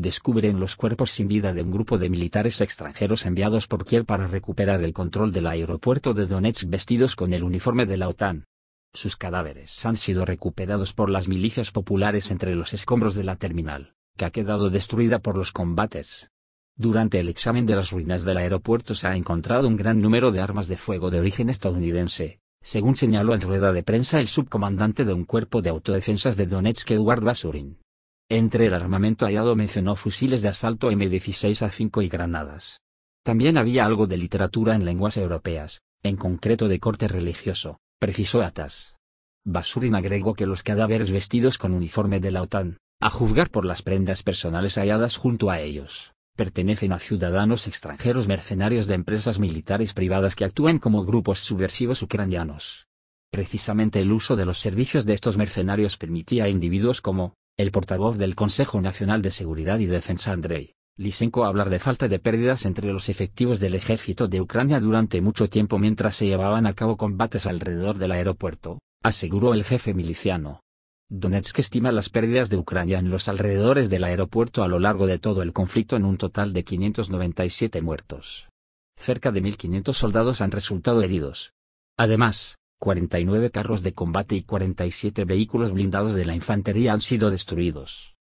descubren los cuerpos sin vida de un grupo de militares extranjeros enviados por Kiev para recuperar el control del aeropuerto de Donetsk vestidos con el uniforme de la OTAN. Sus cadáveres han sido recuperados por las milicias populares entre los escombros de la terminal, que ha quedado destruida por los combates. Durante el examen de las ruinas del aeropuerto se ha encontrado un gran número de armas de fuego de origen estadounidense, según señaló en rueda de prensa el subcomandante de un cuerpo de autodefensas de Donetsk Eduard Basurin. Entre el armamento hallado mencionó fusiles de asalto M16 A5 y granadas. También había algo de literatura en lenguas europeas, en concreto de corte religioso, precisó Atas. Basurin agregó que los cadáveres vestidos con uniforme de la OTAN, a juzgar por las prendas personales halladas junto a ellos, pertenecen a ciudadanos extranjeros mercenarios de empresas militares privadas que actúan como grupos subversivos ucranianos. Precisamente el uso de los servicios de estos mercenarios permitía a individuos como el portavoz del Consejo Nacional de Seguridad y Defensa Andrei Lisenko hablar de falta de pérdidas entre los efectivos del ejército de Ucrania durante mucho tiempo mientras se llevaban a cabo combates alrededor del aeropuerto, aseguró el jefe miliciano. Donetsk estima las pérdidas de Ucrania en los alrededores del aeropuerto a lo largo de todo el conflicto en un total de 597 muertos. Cerca de 1.500 soldados han resultado heridos. Además, 49 carros de combate y 47 vehículos blindados de la infantería han sido destruidos.